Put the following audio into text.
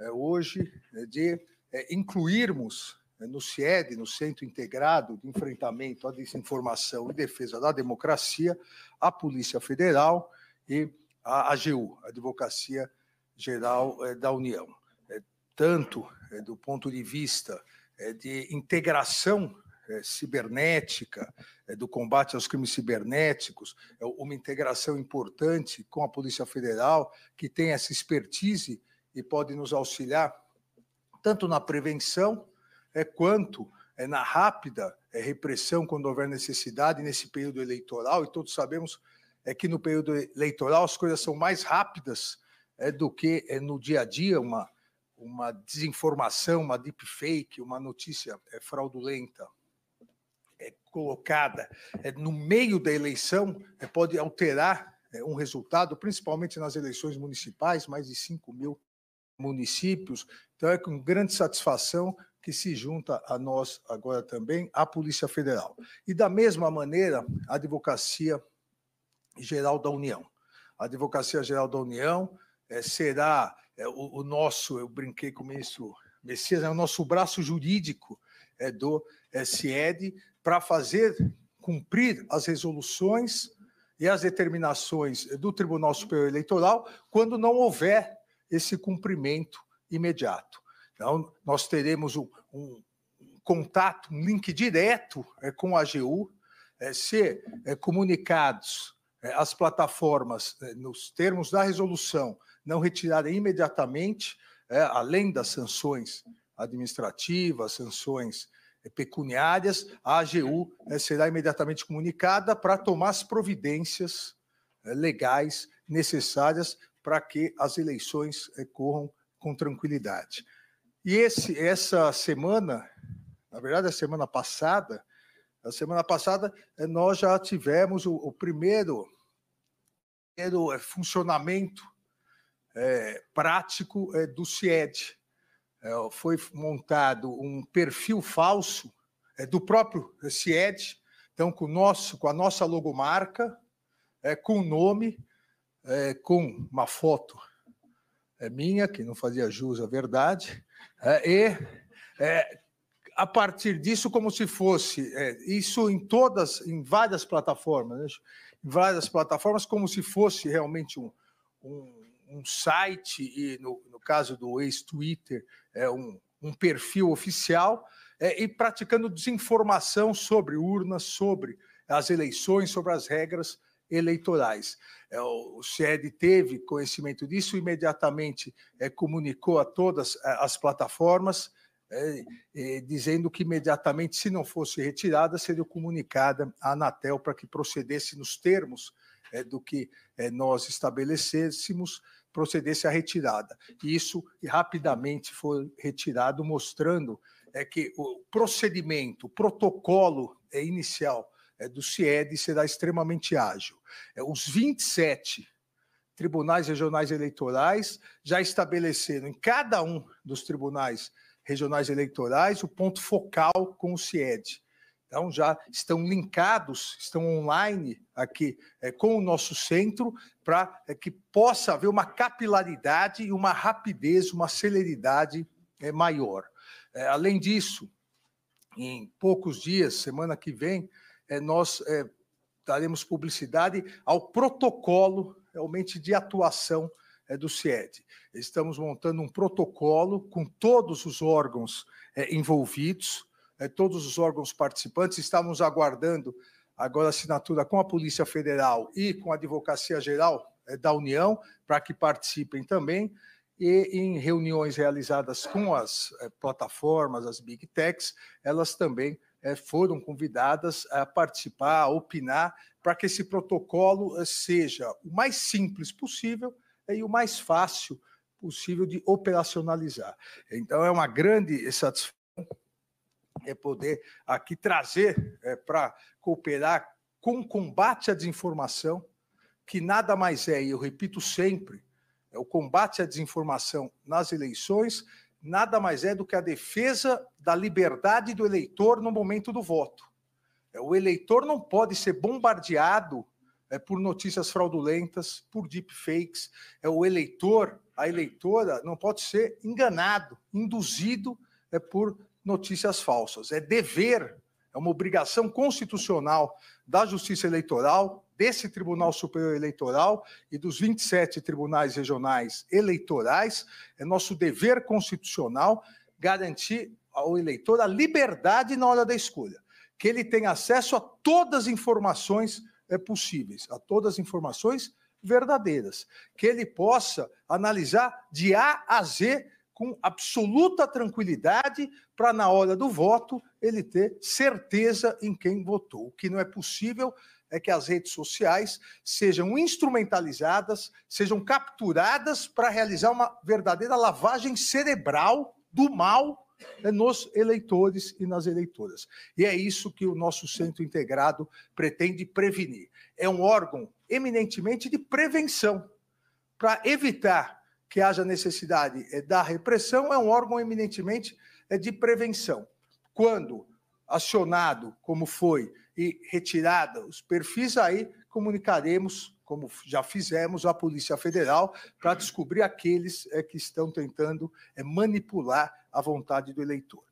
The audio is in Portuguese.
É, hoje né, de é, incluirmos né, no CIED, no Centro Integrado de Enfrentamento à Desinformação e Defesa da Democracia, a Polícia Federal e a AGU, a Advocacia Geral é, da União. Tanto do ponto de vista de integração cibernética, do combate aos crimes cibernéticos, uma integração importante com a Polícia Federal, que tem essa expertise e pode nos auxiliar tanto na prevenção é, quanto é, na rápida é, repressão quando houver necessidade nesse período eleitoral. E todos sabemos é, que no período eleitoral as coisas são mais rápidas é, do que é, no dia a dia uma, uma desinformação, uma deepfake, uma notícia é, fraudulenta é, colocada é, no meio da eleição é, pode alterar é, um resultado, principalmente nas eleições municipais, mais de 5 mil municípios. Então, é com grande satisfação que se junta a nós agora também a Polícia Federal. E da mesma maneira, a Advocacia Geral da União. A Advocacia Geral da União é, será é, o, o, nosso, eu brinquei com o ministro Messias, é o nosso braço jurídico é, do é, CIED para fazer cumprir as resoluções e as determinações do Tribunal Superior Eleitoral quando não houver esse cumprimento imediato. Então, nós teremos um, um contato, um link direto é, com a AGU, é, ser é, comunicados é, as plataformas, é, nos termos da resolução, não retirarem imediatamente, é, além das sanções administrativas, sanções pecuniárias, a AGU será imediatamente comunicada para tomar as providências legais necessárias para que as eleições eh, corram com tranquilidade. E esse, essa semana, na verdade, a semana passada, a semana passada eh, nós já tivemos o, o primeiro, primeiro eh, funcionamento é, prático é, do CIED. É, foi montado um perfil falso do próprio CIED, então com, nosso, com a nossa logomarca, com o nome, é, com uma foto é, minha, que não fazia jus à verdade, é, e é, a partir disso, como se fosse é, isso em todas, em várias plataformas, né? em várias plataformas, como se fosse realmente um, um, um site, e no, no caso do ex-Twitter, é um, um perfil oficial, é, e praticando desinformação sobre urnas, sobre as eleições, sobre as regras eleitorais. É, o CIED teve conhecimento disso, imediatamente é, comunicou a todas é, as plataformas, dizendo que imediatamente, se não fosse retirada, seria comunicada à Anatel para que procedesse nos termos do que nós estabelecêssemos, procedesse à retirada. E isso rapidamente foi retirado, mostrando que o procedimento, o protocolo inicial é, do CIED será extremamente ágil. É, os 27 tribunais regionais eleitorais já estabeleceram em cada um dos tribunais regionais eleitorais o ponto focal com o CIED. Então, já estão linkados, estão online aqui é, com o nosso centro, para é, que possa haver uma capilaridade e uma rapidez, uma celeridade é, maior. É, além disso, em poucos dias, semana que vem, é, nós é, daremos publicidade ao protocolo realmente de atuação é, do CIED. Estamos montando um protocolo com todos os órgãos envolvidos, todos os órgãos participantes. Estávamos aguardando agora a assinatura com a Polícia Federal e com a Advocacia Geral da União para que participem também. E em reuniões realizadas com as plataformas, as big techs, elas também eh, foram convidadas a participar, a opinar, para que esse protocolo eh, seja o mais simples possível eh, e o mais fácil possível de operacionalizar. Então, é uma grande satisfação é poder aqui trazer para cooperar com o combate à desinformação, que nada mais é, e eu repito sempre, é o combate à desinformação nas eleições nada mais é do que a defesa da liberdade do eleitor no momento do voto. É, o eleitor não pode ser bombardeado é, por notícias fraudulentas, por deepfakes. É, o eleitor, a eleitora, não pode ser enganado, induzido por notícias falsas. É dever é uma obrigação constitucional da Justiça Eleitoral, desse Tribunal Superior Eleitoral e dos 27 tribunais regionais eleitorais. É nosso dever constitucional garantir ao eleitor a liberdade na hora da escolha, que ele tenha acesso a todas as informações é, possíveis, a todas as informações verdadeiras, que ele possa analisar de A a Z com absoluta tranquilidade para, na hora do voto, ele ter certeza em quem votou. O que não é possível é que as redes sociais sejam instrumentalizadas, sejam capturadas para realizar uma verdadeira lavagem cerebral do mal né, nos eleitores e nas eleitoras. E é isso que o nosso centro integrado pretende prevenir. É um órgão eminentemente de prevenção para evitar que haja necessidade é, da repressão, é um órgão eminentemente é, de prevenção. Quando acionado, como foi, e retirada os perfis, aí comunicaremos, como já fizemos, à Polícia Federal para descobrir aqueles é, que estão tentando manipular a vontade do eleitor.